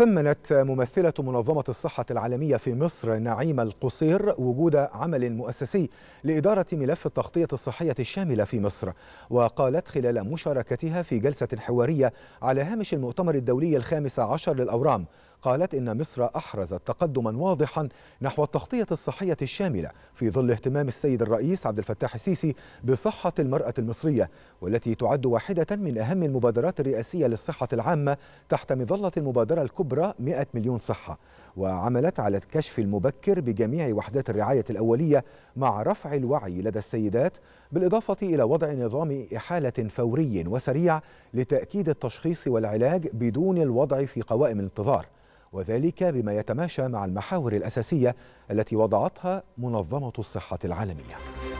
ثمنت ممثلة منظمة الصحة العالمية في مصر نعيمة القصير وجود عمل مؤسسي لإدارة ملف التغطية الصحية الشاملة في مصر وقالت خلال مشاركتها في جلسة حوارية على هامش المؤتمر الدولي الخامس عشر للأورام قالت إن مصر أحرزت تقدما واضحا نحو التغطية الصحية الشاملة في ظل اهتمام السيد الرئيس عبد الفتاح السيسي بصحة المرأة المصرية والتي تعد واحدة من أهم المبادرات الرئاسية للصحة العامة تحت مظلة المبادرة الكبرى 100 مليون صحة وعملت على الكشف المبكر بجميع وحدات الرعاية الأولية مع رفع الوعي لدى السيدات بالإضافة إلى وضع نظام إحالة فوري وسريع لتأكيد التشخيص والعلاج بدون الوضع في قوائم الانتظار وذلك بما يتماشى مع المحاور الأساسية التي وضعتها منظمة الصحة العالمية